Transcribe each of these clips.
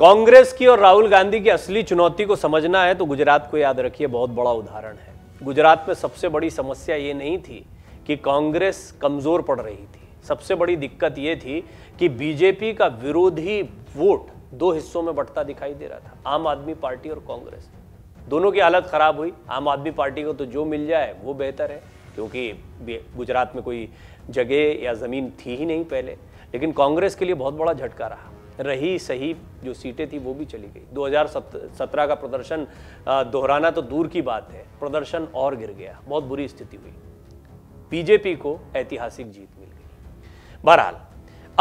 कांग्रेस की और राहुल गांधी की असली चुनौती को समझना है तो गुजरात को याद रखिए बहुत बड़ा उदाहरण है गुजरात में सबसे बड़ी समस्या ये नहीं थी कि कांग्रेस कमज़ोर पड़ रही थी सबसे बड़ी दिक्कत ये थी कि बीजेपी का विरोधी वोट दो हिस्सों में बढ़ता दिखाई दे रहा था आम आदमी पार्टी और कांग्रेस दोनों की हालत ख़राब हुई आम आदमी पार्टी को तो जो मिल जाए वो बेहतर है क्योंकि गुजरात में कोई जगह या ज़मीन थी ही नहीं पहले लेकिन कांग्रेस के लिए बहुत बड़ा झटका रहा रही सही जो सीटें थी वो भी चली गई 2017 का प्रदर्शन दोहराना तो दूर की बात है प्रदर्शन और गिर गया बहुत बुरी स्थिति हुई बीजेपी को ऐतिहासिक जीत मिल गई बहरहाल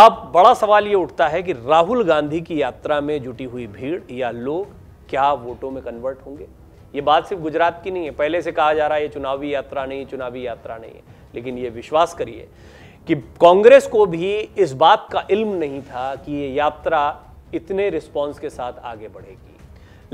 अब बड़ा सवाल ये उठता है कि राहुल गांधी की यात्रा में जुटी हुई भीड़ या लोग क्या वोटों में कन्वर्ट होंगे ये बात सिर्फ गुजरात की नहीं है पहले से कहा जा रहा है ये चुनावी यात्रा नहीं चुनावी यात्रा नहीं है लेकिन ये विश्वास करिए कि कांग्रेस को भी इस बात का इल्म नहीं था कि ये यात्रा इतने रिस्पॉन्स के साथ आगे बढ़ेगी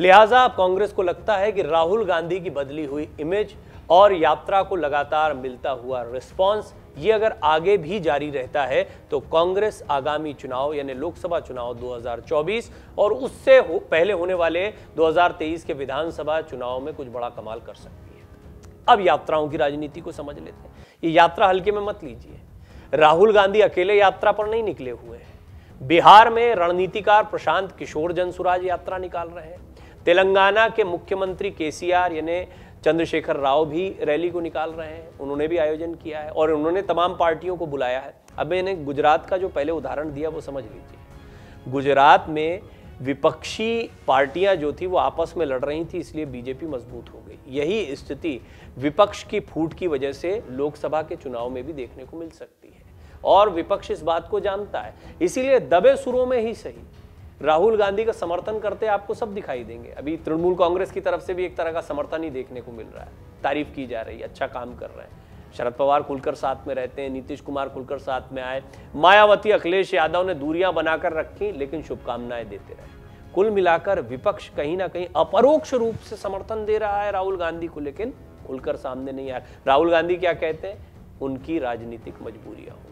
लिहाजा अब कांग्रेस को लगता है कि राहुल गांधी की बदली हुई इमेज और यात्रा को लगातार मिलता हुआ रिस्पॉन्स ये अगर आगे भी जारी रहता है तो कांग्रेस आगामी चुनाव यानी लोकसभा चुनाव 2024 और उससे हो, पहले होने वाले 2023 के विधानसभा चुनाव में कुछ बड़ा कमाल कर सकती है अब यात्राओं की राजनीति को समझ लेते हैं ये यात्रा हल्के में मत लीजिए राहुल गांधी अकेले यात्रा पर नहीं निकले हुए हैं बिहार में रणनीतिकार प्रशांत किशोर जनसुराज यात्रा निकाल रहे हैं तेलंगाना के मुख्यमंत्री आर यानी चंद्रशेखर राव भी रैली को निकाल रहे हैं उन्होंने भी आयोजन किया है और उन्होंने तमाम पार्टियों को बुलाया है अब मैंने गुजरात का जो पहले उदाहरण दिया वो समझ लीजिए गुजरात में विपक्षी पार्टियां जो थी वो आपस में लड़ रही थी इसलिए बीजेपी मजबूत हो गई यही स्थिति विपक्ष की फूट की वजह से लोकसभा के चुनाव में भी देखने को मिल सकती और विपक्ष इस बात को जानता है इसीलिए दबे सुरों में ही सही राहुल गांधी का समर्थन करते आपको सब दिखाई देंगे अभी तृणमूल कांग्रेस की तरफ से भी एक तरह का समर्थन ही देखने को मिल रहा है तारीफ की जा रही है अच्छा काम कर रहे हैं शरद पवार खुलकर साथ में रहते हैं नीतीश कुमार खुलकर साथ में आए मायावती अखिलेश यादव ने दूरियां बनाकर रखी लेकिन शुभकामनाएं देते रहे कुल मिलाकर विपक्ष कहीं ना कहीं अपरोक्ष रूप से समर्थन दे रहा है राहुल गांधी को लेकिन खुलकर सामने नहीं आया राहुल गांधी क्या कहते हैं उनकी राजनीतिक मजबूरियां हो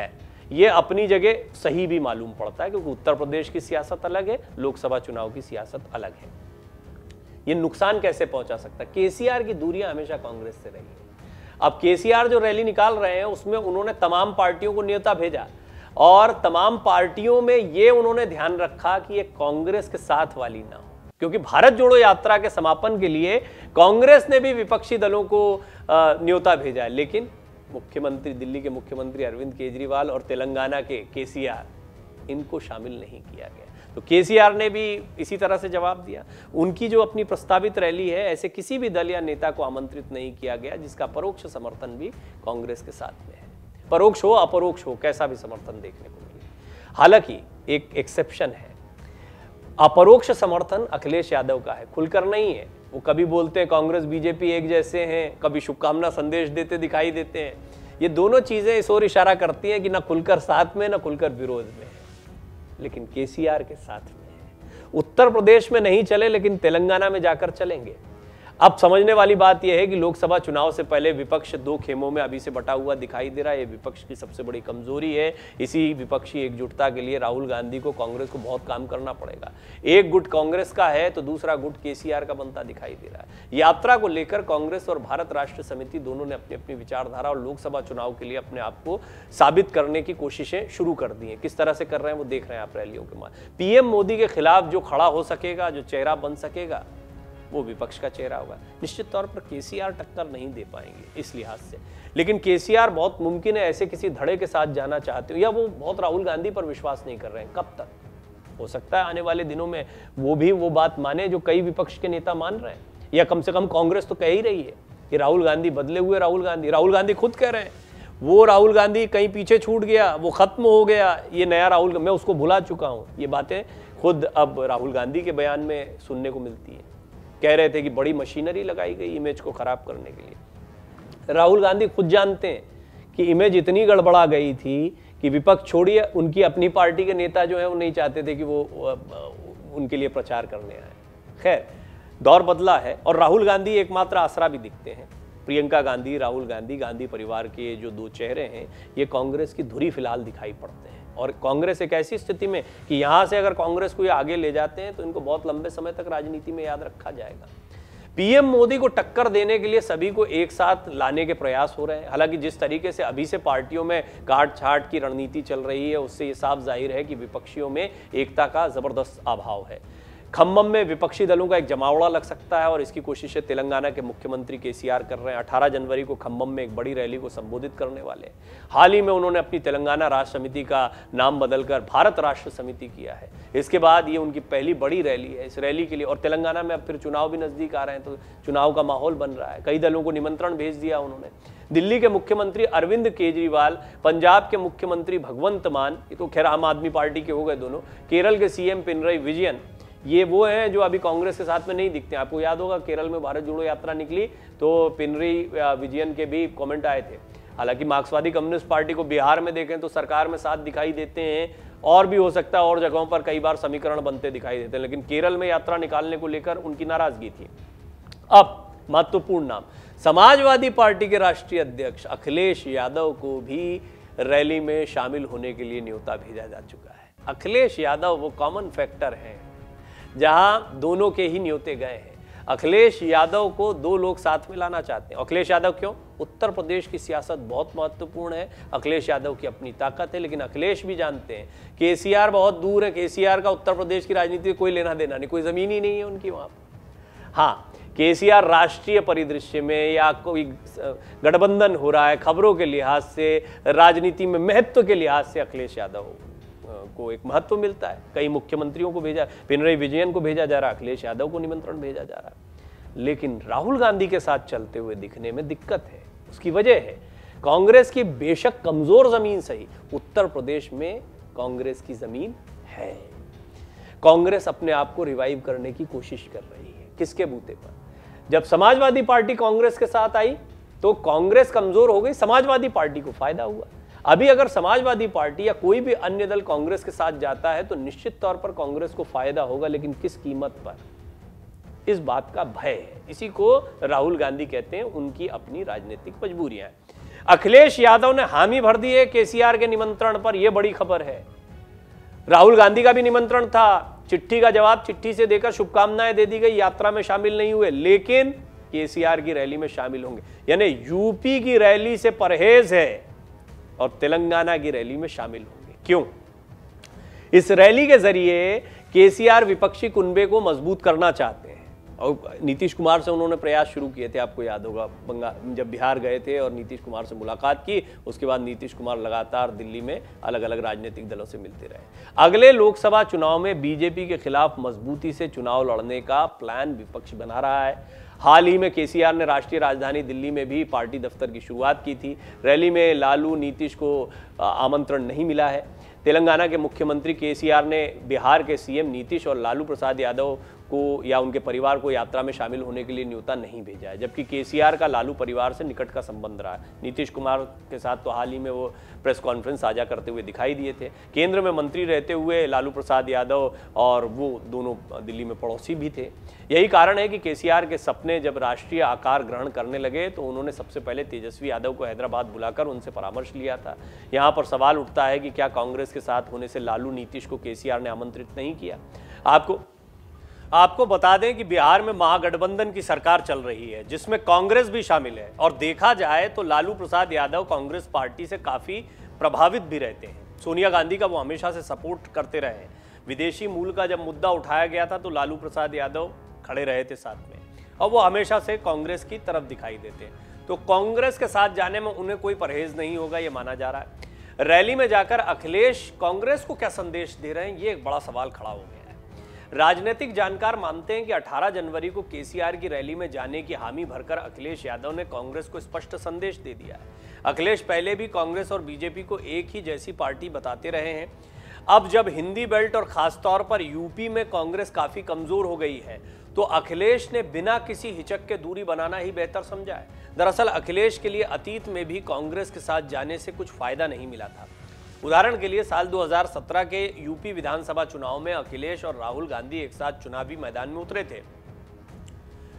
है ये अपनी जगह सही भी मालूम पड़ता है क्योंकि उत्तर प्रदेश की सियासत अलग है लोकसभा चुनाव की सियासत अलग है ये नुकसान कैसे पहुंचा सकता केसीआर की दूरियां हमेशा कांग्रेस से रही है अब केसीआर जो रैली निकाल रहे हैं उसमें उन्होंने तमाम पार्टियों को नेता भेजा और तमाम पार्टियों में ये उन्होंने ध्यान रखा कि ये कांग्रेस के साथ वाली ना हो क्योंकि भारत जोड़ो यात्रा के समापन के लिए कांग्रेस ने भी विपक्षी दलों को न्योता भेजा है लेकिन मुख्यमंत्री दिल्ली के मुख्यमंत्री अरविंद केजरीवाल और तेलंगाना के के इनको शामिल नहीं किया गया तो के ने भी इसी तरह से जवाब दिया उनकी जो अपनी प्रस्तावित रैली है ऐसे किसी भी दल या नेता को आमंत्रित नहीं किया गया जिसका परोक्ष समर्थन भी कांग्रेस के साथ में है परोक्ष हो अपरोक्ष हो कैसा भी समर्थन देखने को मिले हालांकि एक एक्सेप्शन है अपरोक्ष समर्थन अखिलेश यादव का है खुलकर नहीं है वो कभी बोलते हैं कांग्रेस बीजेपी एक जैसे हैं कभी शुभकामना संदेश देते दिखाई देते हैं ये दोनों चीज़ें इस ओर इशारा करती हैं कि ना खुलकर साथ में ना खुलकर विरोध में लेकिन केसीआर के साथ में उत्तर प्रदेश में नहीं चले लेकिन तेलंगाना में जाकर चलेंगे अब समझने वाली बात यह है कि लोकसभा चुनाव से पहले विपक्ष दो खेमों में अभी से बटा हुआ दिखाई दे रहा है ये विपक्ष की सबसे बड़ी कमजोरी है इसी विपक्षी एकजुटता के लिए राहुल गांधी को कांग्रेस को बहुत काम करना पड़ेगा एक गुट कांग्रेस का है तो दूसरा गुट के का बनता दिखाई दे रहा है यात्रा को लेकर कांग्रेस और भारत राष्ट्र समिति दोनों ने अपनी अपनी विचारधारा और लोकसभा चुनाव के लिए अपने आप को साबित करने की कोशिशें शुरू कर दी हैं किस तरह से कर रहे हैं वो देख रहे हैं आप रैलियों के मान पीएम मोदी के खिलाफ जो खड़ा हो सकेगा जो चेहरा बन सकेगा वो विपक्ष का चेहरा होगा निश्चित तौर पर के टक्कर नहीं दे पाएंगे इस लिहाज से लेकिन के बहुत मुमकिन है ऐसे किसी धड़े के साथ जाना चाहते हो या वो बहुत राहुल गांधी पर विश्वास नहीं कर रहे हैं कब तक हो सकता है आने वाले दिनों में वो भी वो बात माने जो कई विपक्ष के नेता मान रहे हैं या कम से कम कांग्रेस तो कह ही रही है कि राहुल गांधी बदले हुए राहुल गांधी राहुल गांधी खुद कह रहे हैं वो राहुल गांधी कहीं पीछे छूट गया वो खत्म हो गया ये नया राहुल मैं उसको भुला चुका हूँ ये बातें खुद अब राहुल गांधी के बयान में सुनने को मिलती है कह रहे थे कि बड़ी मशीनरी लगाई गई इमेज को ख़राब करने के लिए राहुल गांधी खुद जानते हैं कि इमेज इतनी गड़बड़ा गई थी कि विपक्ष छोड़िए उनकी अपनी पार्टी के नेता जो है वो नहीं चाहते थे कि वो उनके लिए प्रचार करने आए खैर दौर बदला है और राहुल गांधी एकमात्र आसरा भी दिखते हैं प्रियंका गांधी राहुल गांधी गांधी परिवार के जो दो चेहरे हैं ये कांग्रेस की धुरी फिलहाल दिखाई पड़ते हैं और कांग्रेस एक ऐसी स्थिति में कि यहां से अगर कांग्रेस को ये आगे ले जाते हैं तो इनको बहुत लंबे समय तक राजनीति में याद रखा जाएगा पीएम मोदी को टक्कर देने के लिए सभी को एक साथ लाने के प्रयास हो रहे हैं हालांकि जिस तरीके से अभी से पार्टियों में काट छाट की रणनीति चल रही है उससे ये साफ जाहिर है कि विपक्षियों में एकता का जबरदस्त अभाव है खम्बम में विपक्षी दलों का एक जमावड़ा लग सकता है और इसकी कोशिशें तेलंगाना के मुख्यमंत्री के कर रहे हैं अठारह जनवरी को खम्बम में एक बड़ी रैली को संबोधित करने वाले हाल ही में उन्होंने अपनी तेलंगाना राष्ट्र समिति का नाम बदलकर भारत राष्ट्र समिति किया है इसके बाद ये उनकी पहली बड़ी रैली है इस रैली के लिए और तेलंगाना में अब फिर चुनाव भी नजदीक आ रहे हैं तो चुनाव का माहौल बन रहा है कई दलों को निमंत्रण भेज दिया उन्होंने दिल्ली के मुख्यमंत्री अरविंद केजरीवाल पंजाब के मुख्यमंत्री भगवंत मान ये तो खैर आम आदमी पार्टी के हो गए दोनों केरल के सीएम पिनरई विजयन ये वो हैं जो अभी कांग्रेस के साथ में नहीं दिखते आपको याद होगा केरल में भारत जोड़ो यात्रा निकली तो पिनरी विजयन के भी कमेंट आए थे हालांकि मार्क्सवादी कम्युनिस्ट पार्टी को बिहार में देखें तो सरकार में साथ दिखाई देते हैं और भी हो सकता है और जगहों पर कई बार समीकरण बनते दिखाई देते हैं लेकिन केरल में यात्रा निकालने को लेकर उनकी नाराजगी थी अब महत्वपूर्ण नाम समाजवादी पार्टी के राष्ट्रीय अध्यक्ष अखिलेश यादव को भी रैली में शामिल होने के लिए न्योता भेजा जा चुका है अखिलेश यादव वो कॉमन फैक्टर हैं जहां दोनों के ही न्योते गए हैं अखिलेश यादव को दो लोग साथ में लाना चाहते हैं अखिलेश यादव क्यों उत्तर प्रदेश की सियासत बहुत महत्वपूर्ण है अखिलेश यादव की अपनी ताकत है लेकिन अखिलेश भी जानते हैं आर बहुत दूर है आर का उत्तर प्रदेश की राजनीति कोई लेना देना नहीं कोई ज़मीन ही नहीं है उनकी वहाँ पर हाँ आर राष्ट्रीय परिदृश्य में या कोई गठबंधन हो रहा है खबरों के लिहाज से राजनीति में महत्व के लिहाज से अखिलेश यादव हो को एक महत्व मिलता है कई मुख्यमंत्रियों को भेजा पिनरई विजयन को भेजा जा रहा है अखिलेश यादव को निमंत्रण भेजा जा रहा है लेकिन राहुल गांधी के साथ चलते हुए दिखने में दिक्कत है उसकी वजह है कांग्रेस की बेशक कमजोर जमीन सही उत्तर प्रदेश में कांग्रेस की जमीन है कांग्रेस अपने आप को रिवाइव करने की कोशिश कर रही है किसके बूते पर जब समाजवादी पार्टी कांग्रेस के साथ आई तो कांग्रेस कमजोर हो गई समाजवादी पार्टी को फायदा हुआ अभी अगर समाजवादी पार्टी या कोई भी अन्य दल कांग्रेस के साथ जाता है तो निश्चित तौर पर कांग्रेस को फायदा होगा लेकिन किस कीमत पर इस बात का भय है इसी को राहुल गांधी कहते हैं उनकी अपनी राजनीतिक मजबूरियां अखिलेश यादव ने हामी भर दी है केसीआर के निमंत्रण पर यह बड़ी खबर है राहुल गांधी का भी निमंत्रण था चिट्ठी का जवाब चिट्ठी से देकर शुभकामनाएं दे दी गई यात्रा में शामिल नहीं हुए लेकिन केसीआर की रैली में शामिल होंगे यानी यूपी की रैली से परहेज है और तेलंगाना की रैली में शामिल होंगे क्यों इस रैली के जरिए केसीआर विपक्षी कुंबे को मजबूत करना चाहते हैं और नीतीश कुमार से उन्होंने प्रयास शुरू किए थे आपको याद होगा बंगाल जब बिहार गए थे और नीतीश कुमार से मुलाकात की उसके बाद नीतीश कुमार लगातार दिल्ली में अलग अलग राजनीतिक दलों से मिलते रहे अगले लोकसभा चुनाव में बीजेपी के खिलाफ मजबूती से चुनाव लड़ने का प्लान विपक्ष बना रहा है हाल ही में केसीआर ने राष्ट्रीय राजधानी दिल्ली में भी पार्टी दफ्तर की शुरुआत की थी रैली में लालू नीतीश को आमंत्रण नहीं मिला है तेलंगाना के मुख्यमंत्री केसीआर ने बिहार के सीएम नीतीश और लालू प्रसाद यादव को या उनके परिवार को यात्रा में शामिल होने के लिए न्योता नहीं भेजा है जबकि केसीआर का लालू परिवार से निकट का संबंध रहा है नीतीश कुमार के साथ तो हाल ही में वो प्रेस कॉन्फ्रेंस साझा करते हुए दिखाई दिए थे केंद्र में मंत्री रहते हुए लालू प्रसाद यादव और वो दोनों दिल्ली में पड़ोसी भी थे यही कारण है कि के के सपने जब राष्ट्रीय आकार ग्रहण करने लगे तो उन्होंने सबसे पहले तेजस्वी यादव को हैदराबाद बुलाकर उनसे परामर्श लिया था यहाँ पर सवाल उठता है कि क्या कांग्रेस के साथ होने से लालू नीतीश को के ने आमंत्रित नहीं किया आपको आपको बता दें कि बिहार में महागठबंधन की सरकार चल रही है जिसमें कांग्रेस भी शामिल है और देखा जाए तो लालू प्रसाद यादव कांग्रेस पार्टी से काफ़ी प्रभावित भी रहते हैं सोनिया गांधी का वो हमेशा से सपोर्ट करते रहे हैं विदेशी मूल का जब मुद्दा उठाया गया था तो लालू प्रसाद यादव खड़े रहे थे साथ में और वो हमेशा से कांग्रेस की तरफ दिखाई देते हैं तो कांग्रेस के साथ जाने में उन्हें कोई परहेज नहीं होगा ये माना जा रहा है रैली में जाकर अखिलेश कांग्रेस को क्या संदेश दे रहे हैं ये एक बड़ा सवाल खड़ा हो गया राजनीतिक जानकार मानते हैं कि 18 जनवरी को केसीआर की रैली में जाने की हामी भरकर अखिलेश यादव ने कांग्रेस को स्पष्ट संदेश दे दिया है अखिलेश पहले भी कांग्रेस और बीजेपी को एक ही जैसी पार्टी बताते रहे हैं अब जब हिंदी बेल्ट और खासतौर पर यूपी में कांग्रेस काफी कमजोर हो गई है तो अखिलेश ने बिना किसी हिचक के दूरी बनाना ही बेहतर समझा है दरअसल अखिलेश के लिए अतीत में भी कांग्रेस के साथ जाने से कुछ फायदा नहीं मिला था उदाहरण के लिए साल 2017 के यूपी विधानसभा चुनाव में अखिलेश और राहुल गांधी एक साथ चुनावी मैदान में उतरे थे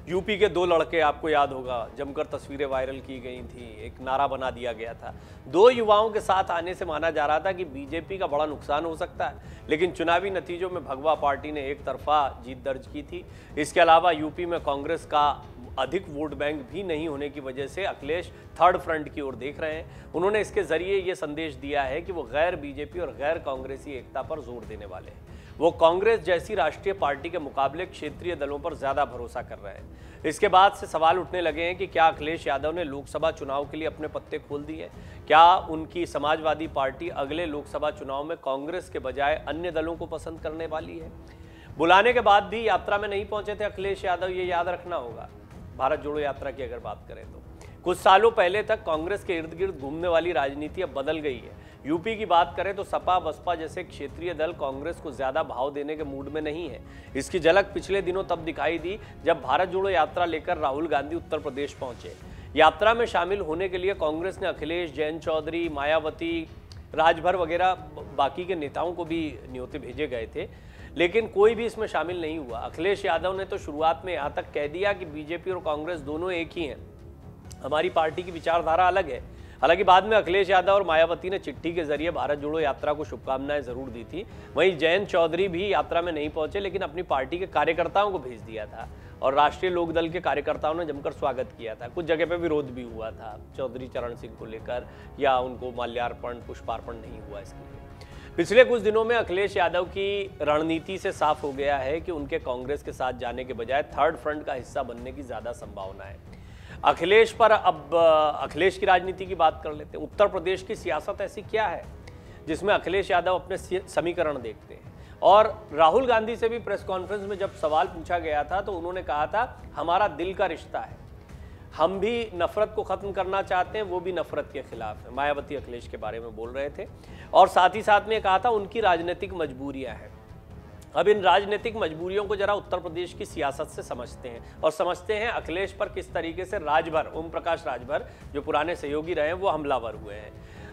यूपी के दो लड़के आपको याद होगा जमकर तस्वीरें वायरल की गई थी एक नारा बना दिया गया था दो युवाओं के साथ आने से माना जा रहा था कि बीजेपी का बड़ा नुकसान हो सकता है लेकिन चुनावी नतीजों में भगवा पार्टी ने एक तरफा जीत दर्ज की थी इसके अलावा यूपी में कांग्रेस का अधिक वोट बैंक भी नहीं होने की वजह से अखिलेश थर्ड फ्रंट की ओर देख रहे हैं उन्होंने इसके जरिए ये संदेश दिया है कि वो गैर बीजेपी और गैर कांग्रेसी एकता पर जोर देने वाले हैं वो कांग्रेस जैसी राष्ट्रीय पार्टी के मुकाबले क्षेत्रीय दलों पर ज्यादा भरोसा कर रहे हैं इसके बाद से सवाल उठने लगे हैं कि क्या अखिलेश यादव ने लोकसभा चुनाव के लिए अपने पत्ते खोल दिए क्या उनकी समाजवादी पार्टी अगले लोकसभा चुनाव में कांग्रेस के बजाय अन्य दलों को पसंद करने वाली है बुलाने के बाद भी यात्रा में नहीं पहुंचे थे अखिलेश यादव ये याद रखना होगा भारत जोड़ो यात्रा की अगर बात करें तो कुछ सालों पहले तक कांग्रेस के इर्द गिर्द घूमने वाली राजनीति अब बदल गई है यूपी की बात करें तो सपा बसपा जैसे क्षेत्रीय दल कांग्रेस को ज्यादा भाव देने के मूड में नहीं है इसकी झलक पिछले दिनों तब दिखाई दी जब भारत जोड़ो यात्रा लेकर राहुल गांधी उत्तर प्रदेश पहुंचे यात्रा में शामिल होने के लिए कांग्रेस ने अखिलेश जैन चौधरी मायावती राजभर वगैरह बाकी के नेताओं को भी न्योते भेजे गए थे लेकिन कोई भी इसमें शामिल नहीं हुआ अखिलेश यादव ने तो शुरुआत में यहाँ तक कह दिया कि बीजेपी और कांग्रेस दोनों एक ही हैं हमारी पार्टी की विचारधारा अलग है हालांकि बाद में अखिलेश यादव और मायावती ने चिट्ठी के जरिए भारत जोड़ो यात्रा को शुभकामनाएं जरूर दी थी वहीं जयंत चौधरी भी यात्रा में नहीं पहुंचे लेकिन अपनी पार्टी के कार्यकर्ताओं को भेज दिया था और राष्ट्रीय लोकदल के कार्यकर्ताओं ने जमकर स्वागत किया था कुछ जगह पर विरोध भी हुआ था चौधरी चरण सिंह को लेकर या उनको माल्यार्पण पुष्पार्पण नहीं हुआ इसके लिए पिछले कुछ दिनों में अखिलेश यादव की रणनीति से साफ हो गया है कि उनके कांग्रेस के साथ जाने के बजाय थर्ड फ्रंट का हिस्सा बनने की ज़्यादा संभावना है अखिलेश पर अब अखिलेश की राजनीति की बात कर लेते हैं उत्तर प्रदेश की सियासत ऐसी क्या है जिसमें अखिलेश यादव अपने समीकरण देखते हैं और राहुल गांधी से भी प्रेस कॉन्फ्रेंस में जब सवाल पूछा गया था तो उन्होंने कहा था हमारा दिल का रिश्ता है हम भी नफरत को ख़त्म करना चाहते हैं वो भी नफरत के खिलाफ है मायावती अखिलेश के बारे में बोल रहे थे और साथ ही साथ में कहा था उनकी राजनीतिक मजबूरियाँ हैं अब इन राजनीतिक मजबूरियों को जरा उत्तर प्रदेश की सियासत से समझते हैं और समझते हैं अखिलेश पर किस तरीके से राजभर ओम प्रकाश राजभर जो पुराने सहयोगी रहे हैं वो हमलावर हुए हैं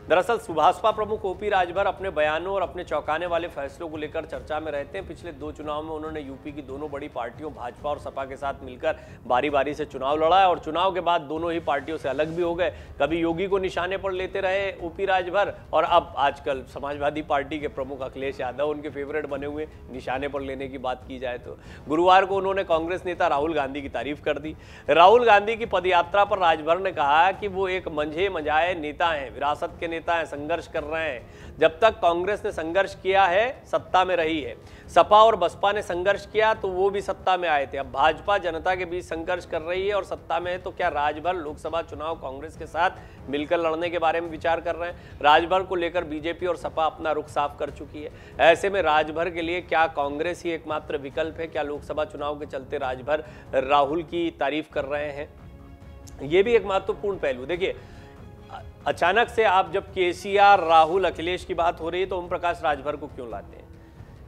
दरअसल सुभाषपा प्रमुख ओपी राजभर अपने बयानों और अपने चौंकाने वाले फैसलों को लेकर चर्चा में रहते हैं पिछले दो चुनाव में उन्होंने यूपी की दोनों बड़ी पार्टियों भाजपा और सपा के साथ मिलकर बारी बारी से चुनाव लड़ा है और चुनाव के बाद दोनों ही पार्टियों से अलग भी हो गए कभी योगी को निशाने पर लेते रहे ओपी राजभर और अब आजकल समाजवादी पार्टी के प्रमुख अखिलेश यादव उनके फेवरेट बने हुए निशाने पर लेने की बात की जाए तो गुरुवार को उन्होंने कांग्रेस नेता राहुल गांधी की तारीफ कर दी राहुल गांधी की पदयात्रा पर राजभर ने कहा कि वो एक मंझे मंझाए नेता हैं विरासत के नेता हैं संघर्ष कर रहे हैं जब तक कांग्रेस ने संघर्ष किया है सत्ता में रही है सपा और बसपा ने संघर्ष किया तो वो भी सत्ता में आए थे अब भाजपा जनता के बीच संघर्ष कर रही है और सत्ता में है तो क्या राजभर लोकसभा चुनाव कांग्रेस के साथ मिलकर लड़ने के बारे में विचार कर रहे हैं राजभर को लेकर बीजेपी और सपा अपना रुख साफ कर चुकी है ऐसे में राजभर के लिए क्या कांग्रेस ही एकमात्र विकल्प है क्या लोकसभा चुनाव के चलते राजभर राहुल की तारीफ कर रहे हैं ये भी एक महत्वपूर्ण पहलू देखिए अचानक से आप जब के राहुल अखिलेश की बात हो रही है तो ओम प्रकाश राजभर को क्यों लाते हैं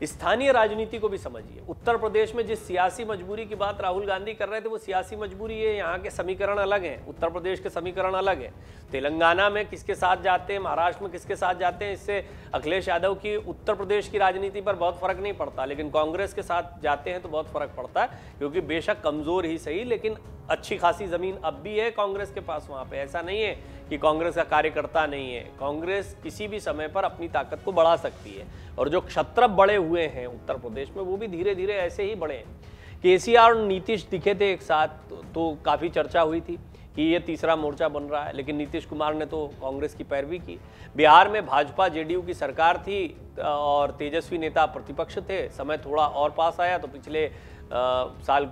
स्थानीय राजनीति को भी समझिए उत्तर प्रदेश में जिस सियासी मजबूरी की बात राहुल गांधी कर रहे थे वो सियासी मजबूरी है यहाँ के समीकरण अलग हैं उत्तर प्रदेश के समीकरण अलग हैं तेलंगाना में किसके साथ जाते हैं महाराष्ट्र में किसके साथ जाते हैं इससे अखिलेश यादव की उत्तर प्रदेश की राजनीति पर बहुत फर्क नहीं पड़ता लेकिन कांग्रेस के साथ जाते हैं तो बहुत फर्क पड़ता है क्योंकि बेशक कमजोर ही सही लेकिन अच्छी खासी जमीन अब भी है कांग्रेस के पास वहाँ पर ऐसा नहीं है कि कांग्रेस का कार्यकर्ता नहीं है कांग्रेस किसी भी समय पर अपनी ताकत को बढ़ा सकती है और जो क्षत्रप बड़े हुए हैं उत्तर प्रदेश में वो भी धीरे धीरे ऐसे ही बढ़े हैं केसीआर और नीतीश दिखे थे एक साथ तो, तो काफ़ी चर्चा हुई थी कि ये तीसरा मोर्चा बन रहा है लेकिन नीतीश कुमार ने तो कांग्रेस की पैरवी की बिहार में भाजपा जेडीयू की सरकार थी और तेजस्वी नेता प्रतिपक्ष थे समय थोड़ा और पास आया तो पिछले साल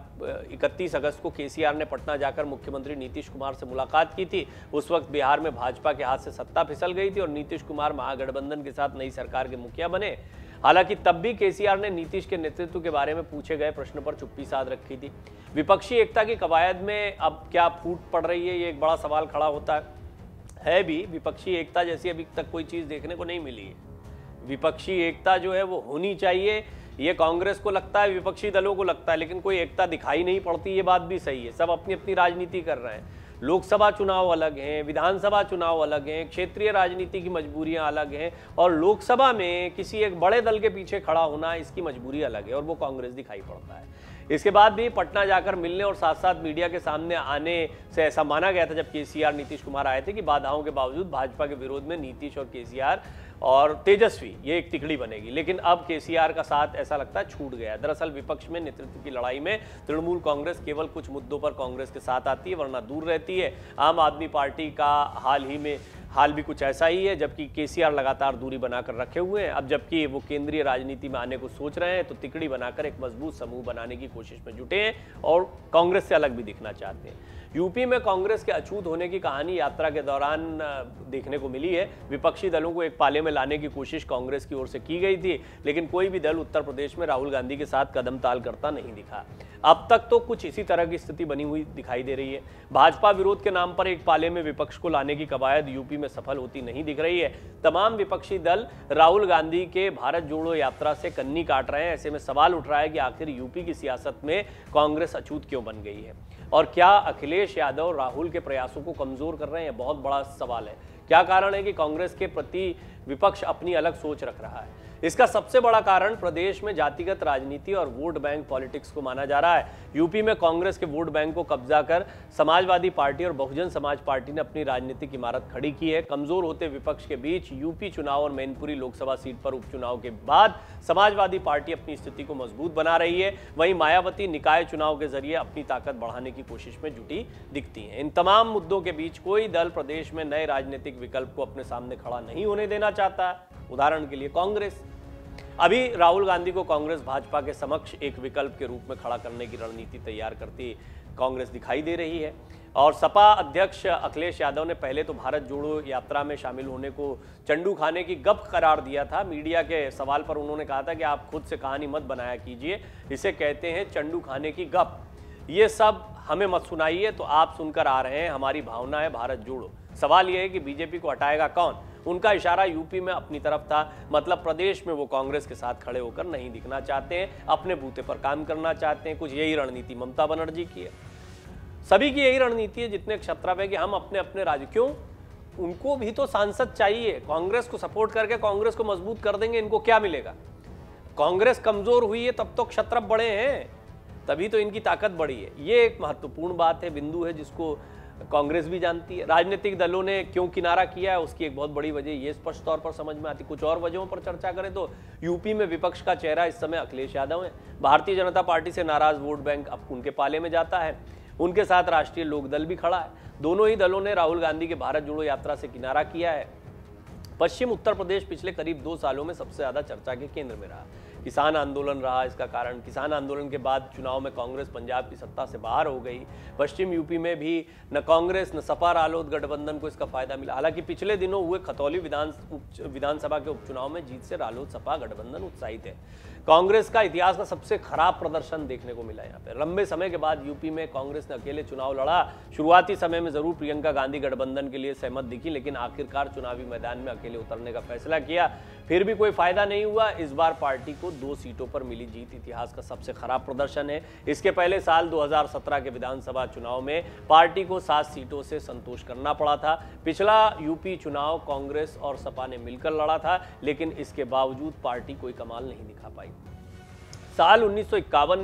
इकतीस अगस्त को केसीआर ने पटना जाकर मुख्यमंत्री नीतीश कुमार से मुलाकात की थी उस वक्त बिहार में भाजपा के हाथ से सत्ता फिसल गई थी और नीतीश कुमार महागठबंधन के साथ नई सरकार के मुखिया बने हालांकि तब भी केसीआर ने नीतीश के नेतृत्व के बारे में पूछे गए प्रश्न पर चुप्पी साध रखी थी विपक्षी एकता की कवायद में अब क्या फूट पड़ रही है ये एक बड़ा सवाल खड़ा होता है है भी विपक्षी एकता जैसी अभी तक कोई चीज़ देखने को नहीं मिली है विपक्षी एकता जो है वो होनी चाहिए ये कांग्रेस को लगता है विपक्षी दलों को लगता है लेकिन कोई एकता दिखाई नहीं पड़ती ये बात भी सही है सब अपनी अपनी राजनीति कर रहे हैं लोकसभा चुनाव अलग हैं विधानसभा चुनाव अलग हैं क्षेत्रीय राजनीति की मजबूरियां अलग हैं और लोकसभा में किसी एक बड़े दल के पीछे खड़ा होना इसकी मजबूरी अलग है और वो कांग्रेस दिखाई पड़ता है इसके बाद भी पटना जाकर मिलने और साथ साथ मीडिया के सामने आने से ऐसा माना गया था जब केसीआर नीतीश कुमार आए थे कि बाधाओं के बावजूद भाजपा के विरोध में नीतीश और केसीआर और तेजस्वी ये एक तिकड़ी बनेगी लेकिन अब केसीआर का साथ ऐसा लगता है छूट गया दरअसल विपक्ष में नेतृत्व की लड़ाई में तृणमूल कांग्रेस केवल कुछ मुद्दों पर कांग्रेस के साथ आती है वरना दूर रहती है आम आदमी पार्टी का हाल ही में हाल भी कुछ ऐसा ही है जबकि केसीआर लगातार दूरी बनाकर रखे हुए हैं अब जबकि वो केंद्रीय राजनीति में आने को सोच रहे हैं तो तिकड़ी बनाकर एक मजबूत समूह बनाने की कोशिश में जुटे हैं और कांग्रेस से अलग भी दिखना चाहते हैं यूपी में कांग्रेस के अछूत होने की कहानी यात्रा के दौरान देखने को मिली है विपक्षी दलों को एक पाले में लाने की कोशिश कांग्रेस की ओर से की गई थी लेकिन कोई भी दल उत्तर प्रदेश में राहुल गांधी के साथ कदम ताल करता नहीं दिखा अब तक तो कुछ इसी तरह की स्थिति बनी हुई दिखाई दे रही है भाजपा विरोध के नाम पर एक पाले में विपक्ष को लाने की कवायद यूपी में सफल होती नहीं दिख रही है तमाम विपक्षी दल राहुल गांधी के भारत जोड़ो यात्रा से कन्नी काट रहे हैं ऐसे में सवाल उठ रहा है कि आखिर यूपी की सियासत में कांग्रेस अछूत क्यों बन गई है और क्या अखिलेश यादव राहुल के प्रयासों को कमजोर कर रहे हैं बहुत बड़ा सवाल है क्या कारण है कि कांग्रेस के प्रति विपक्ष अपनी अलग सोच रख रहा है इसका सबसे बड़ा कारण प्रदेश में जातिगत राजनीति और वोट बैंक पॉलिटिक्स को माना जा रहा है यूपी में कांग्रेस के वोट बैंक को कब्जा कर समाजवादी पार्टी और बहुजन समाज पार्टी ने अपनी राजनीतिक इमारत खड़ी की है कमजोर होते विपक्ष के बीच यूपी चुनाव और मैनपुरी लोकसभा सीट पर उपचुनाव के बाद समाजवादी पार्टी अपनी स्थिति को मजबूत बना रही है वहीं मायावती निकाय चुनाव के जरिए अपनी ताकत बढ़ाने की कोशिश में जुटी दिखती है इन तमाम मुद्दों के बीच कोई दल प्रदेश में नए राजनीतिक विकल्प को अपने सामने खड़ा नहीं होने देना चाहता उदाहरण के लिए कांग्रेस अभी राहुल गांधी को कांग्रेस भाजपा के समक्ष एक विकल्प के रूप में खड़ा करने की रणनीति तैयार करती कांग्रेस दिखाई दे रही है और सपा अध्यक्ष अखिलेश यादव ने पहले तो भारत जोड़ो यात्रा में शामिल होने को चंडू खाने की गप करार दिया था मीडिया के सवाल पर उन्होंने कहा था कि आप खुद से कहानी मत बनाया कीजिए इसे कहते हैं चंडू खाने की गप ये सब हमें मत सुनाइए तो आप सुनकर आ रहे हैं हमारी भावना है भारत जोड़ो सवाल यह है कि बीजेपी को हटाएगा कौन उनका इशारा यूपी में अपनी तरफ था मतलब प्रदेश में वो कांग्रेस के साथ खड़े होकर नहीं दिखना चाहते हैं अपने बूते पर काम करना चाहते हैं कुछ यही रणनीति ममता बनर्जी की है सभी की यही रणनीति है जितने क्षत्रप है कि हम अपने अपने राज्य क्यों उनको भी तो सांसद चाहिए कांग्रेस को सपोर्ट करके कांग्रेस को मजबूत कर देंगे इनको क्या मिलेगा कांग्रेस कमजोर हुई है तब तो क्षत्रप बड़े हैं तभी तो इनकी ताकत बढ़ी है ये एक महत्वपूर्ण बात है बिंदु है जिसको कांग्रेस भी जानती है राजनीतिक दलों ने क्यों किनारा किया है उसकी एक बहुत बड़ी वजह ये स्पष्ट तौर पर समझ में आती कुछ और वजहों पर चर्चा करें तो यूपी में विपक्ष का चेहरा इस समय अखिलेश यादव है भारतीय जनता पार्टी से नाराज वोट बैंक अब उनके पाले में जाता है उनके साथ राष्ट्रीय लोकदल भी खड़ा है दोनों ही दलों ने राहुल गांधी के भारत जोड़ो यात्रा से किनारा किया है पश्चिम उत्तर प्रदेश पिछले करीब दो सालों में सबसे ज्यादा चर्चा के केंद्र में रहा किसान आंदोलन रहा इसका कारण किसान आंदोलन के बाद चुनाव में कांग्रेस पंजाब की सत्ता से बाहर हो गई पश्चिम यूपी में भी न कांग्रेस न सपा रालोद गठबंधन को इसका फायदा मिला हालांकि पिछले दिनों हुए खतौली विधान विधानसभा के उपचुनाव में जीत से रालोद सपा गठबंधन उत्साहित है कांग्रेस का इतिहास का सबसे खराब प्रदर्शन देखने को मिला यहाँ पे लंबे समय के बाद यूपी में कांग्रेस ने अकेले चुनाव लड़ा शुरुआती समय में जरूर प्रियंका गांधी गठबंधन के लिए सहमत दिखी लेकिन आखिरकार चुनावी मैदान में अकेले उतरने का फैसला किया फिर भी कोई फायदा नहीं हुआ इस बार पार्टी को दो सीटों पर मिली जीत इतिहास का सबसे खराब प्रदर्शन है इसके पहले साल दो के विधानसभा चुनाव में पार्टी को सात सीटों से संतोष करना पड़ा था पिछला यूपी चुनाव कांग्रेस और सपा ने मिलकर लड़ा था लेकिन इसके बावजूद पार्टी कोई कमाल नहीं दिखा पाई साल उन्नीस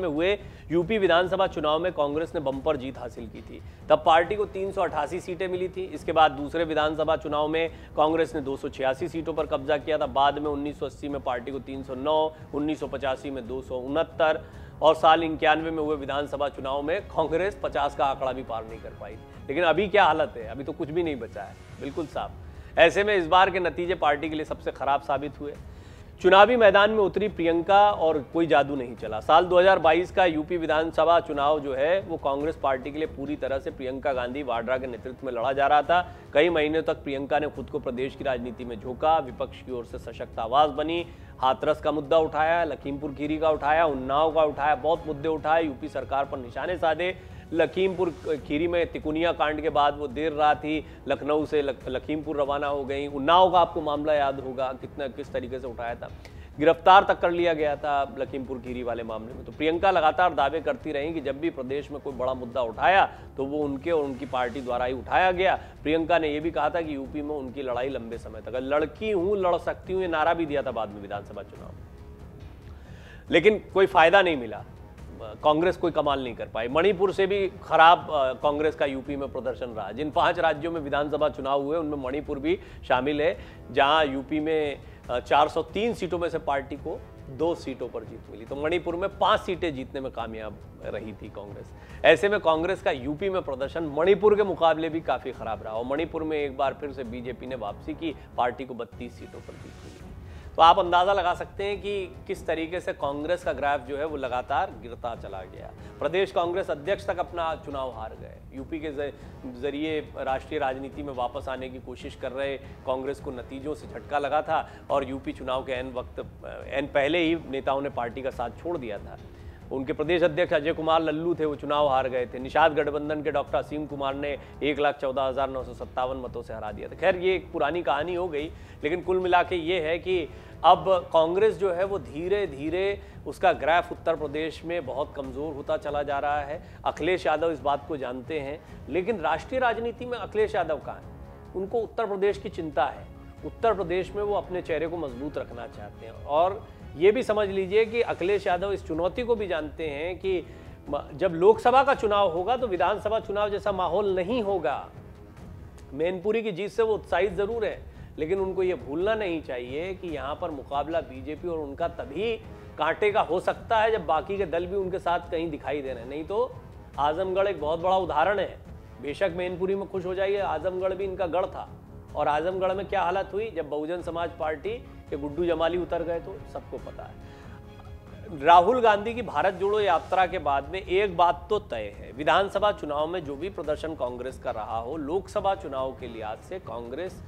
में हुए यूपी विधानसभा चुनाव में कांग्रेस ने बम्पर जीत हासिल की थी तब पार्टी को 388 सीटें मिली थी इसके बाद दूसरे विधानसभा चुनाव में कांग्रेस ने दो सीटों पर कब्जा किया था बाद में 1980 में पार्टी को 309 1985 में दो और साल इक्यानवे में हुए विधानसभा चुनाव में कांग्रेस 50 का आंकड़ा भी पार नहीं कर पाई लेकिन अभी क्या हालत है अभी तो कुछ भी नहीं बचा है बिल्कुल साफ ऐसे में इस बार के नतीजे पार्टी के लिए सबसे खराब साबित हुए चुनावी मैदान में उतरी प्रियंका और कोई जादू नहीं चला साल 2022 का यूपी विधानसभा चुनाव जो है वो कांग्रेस पार्टी के लिए पूरी तरह से प्रियंका गांधी वाड्रा के नेतृत्व में लड़ा जा रहा था कई महीनों तक प्रियंका ने खुद को प्रदेश की राजनीति में झोंका विपक्ष की ओर से सशक्त आवाज बनी हाथरस का मुद्दा उठाया लखीमपुर खीरी का उठाया उन्नाव का उठाया बहुत मुद्दे उठाए यूपी सरकार पर निशाने साधे लखीमपुर खीरी में तिकुनिया कांड के बाद वो देर रात ही लखनऊ से लखीमपुर रवाना हो गई उन्नाव का आपको मामला याद होगा कितना किस तरीके से उठाया था गिरफ्तार तक कर लिया गया था लखीमपुर खीरी वाले मामले में तो प्रियंका लगातार दावे करती रहीं कि जब भी प्रदेश में कोई बड़ा मुद्दा उठाया तो वो उनके और उनकी पार्टी द्वारा ही उठाया गया प्रियंका ने यह भी कहा था कि यूपी में उनकी लड़ाई लंबे समय तक लड़की हूँ लड़ सकती हूँ ये नारा भी दिया था बाद में विधानसभा चुनाव लेकिन कोई फायदा नहीं मिला कांग्रेस कोई कमाल नहीं कर पाई मणिपुर से भी खराब कांग्रेस का यूपी में प्रदर्शन रहा जिन पांच राज्यों में विधानसभा चुनाव हुए उनमें मणिपुर भी शामिल है जहां यूपी में 403 सीटों में से पार्टी को दो सीटों पर जीत मिली तो मणिपुर में पांच सीटें जीतने में कामयाब रही थी कांग्रेस ऐसे में कांग्रेस का यूपी में प्रदर्शन मणिपुर के मुकाबले भी काफी खराब रहा और मणिपुर में एक बार फिर से बीजेपी ने वापसी की पार्टी को बत्तीस सीटों पर जीत मिली तो आप अंदाज़ा लगा सकते हैं कि किस तरीके से कांग्रेस का ग्राफ जो है वो लगातार गिरता चला गया प्रदेश कांग्रेस अध्यक्ष तक अपना चुनाव हार गए यूपी के जरिए राष्ट्रीय राजनीति में वापस आने की कोशिश कर रहे कांग्रेस को नतीजों से झटका लगा था और यूपी चुनाव के एन वक्त एन पहले ही नेताओं ने पार्टी का साथ छोड़ दिया था उनके प्रदेश अध्यक्ष अजय कुमार लल्लू थे वो चुनाव हार गए थे निषाद गठबंधन के डॉक्टर असीम कुमार ने एक लाख चौदह हज़ार नौ सौ सत्तावन मतों से हरा दिया था खैर ये एक पुरानी कहानी हो गई लेकिन कुल मिला के ये है कि अब कांग्रेस जो है वो धीरे धीरे उसका ग्राफ उत्तर प्रदेश में बहुत कमज़ोर होता चला जा रहा है अखिलेश यादव इस बात को जानते हैं लेकिन राष्ट्रीय राजनीति में अखिलेश यादव कहाँ हैं उनको उत्तर प्रदेश की चिंता है उत्तर प्रदेश में वो अपने चेहरे को मजबूत रखना चाहते हैं और ये भी समझ लीजिए कि अखिलेश यादव इस चुनौती को भी जानते हैं कि जब लोकसभा का चुनाव होगा तो विधानसभा चुनाव जैसा माहौल नहीं होगा मैनपुरी की जीत से वो उत्साहित ज़रूर है लेकिन उनको ये भूलना नहीं चाहिए कि यहाँ पर मुकाबला बीजेपी और उनका तभी कांटे का हो सकता है जब बाकी के दल भी उनके साथ कहीं दिखाई दे रहे हैं नहीं तो आजमगढ़ एक बहुत बड़ा उदाहरण है बेशक मैनपुरी में खुश हो जाइए आजमगढ़ भी इनका गढ़ था और आजमगढ़ में क्या हालत हुई जब बहुजन समाज पार्टी कि गुड्डू जमाली उतर गए तो सबको पता है राहुल गांधी की भारत जोड़ो यात्रा के बाद में एक बात तो तय है विधानसभा चुनाव में जो भी प्रदर्शन कांग्रेस का रहा हो लोकसभा चुनाव के लिहाज से कांग्रेस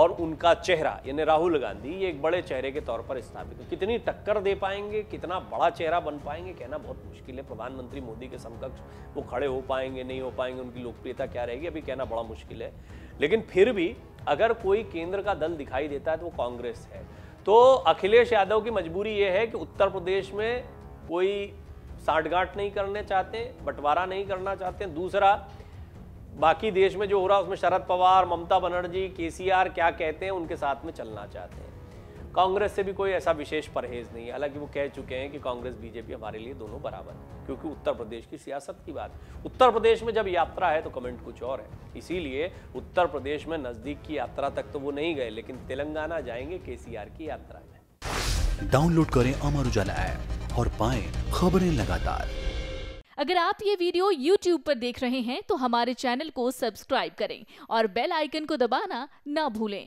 और उनका चेहरा यानी राहुल गांधी ये एक बड़े चेहरे के तौर पर स्थापित हो कितनी टक्कर दे पाएंगे कितना बड़ा चेहरा बन पाएंगे कहना बहुत मुश्किल है प्रधानमंत्री मोदी के समकक्ष वो खड़े हो पाएंगे नहीं हो पाएंगे उनकी लोकप्रियता क्या रहेगी अभी कहना बड़ा मुश्किल है लेकिन फिर भी अगर कोई केंद्र का दल दिखाई देता है तो वो कांग्रेस है तो अखिलेश यादव की मजबूरी ये है कि उत्तर प्रदेश में कोई साठगांठ नहीं करने चाहते बंटवारा नहीं करना चाहते दूसरा बाकी देश में जो हो रहा है उसमें शरद पवार ममता बनर्जी केसीआर क्या कहते हैं उनके साथ में चलना चाहते हैं कांग्रेस से भी कोई ऐसा विशेष परहेज नहीं है हालांकि वो कह चुके हैं कि कांग्रेस बीजेपी हमारे लिए दोनों बराबर क्योंकि उत्तर प्रदेश की सियासत की बात उत्तर प्रदेश में जब यात्रा है तो कमेंट कुछ और है इसीलिए उत्तर प्रदेश में नज़दीक की यात्रा तक तो वो नहीं गए लेकिन तेलंगाना जाएंगे के की यात्रा में डाउनलोड करें अमर उजाला ऐप और पाए खबरें लगातार अगर आप ये वीडियो YouTube पर देख रहे हैं तो हमारे चैनल को सब्सक्राइब करें और बेल आइकन को दबाना ना भूलें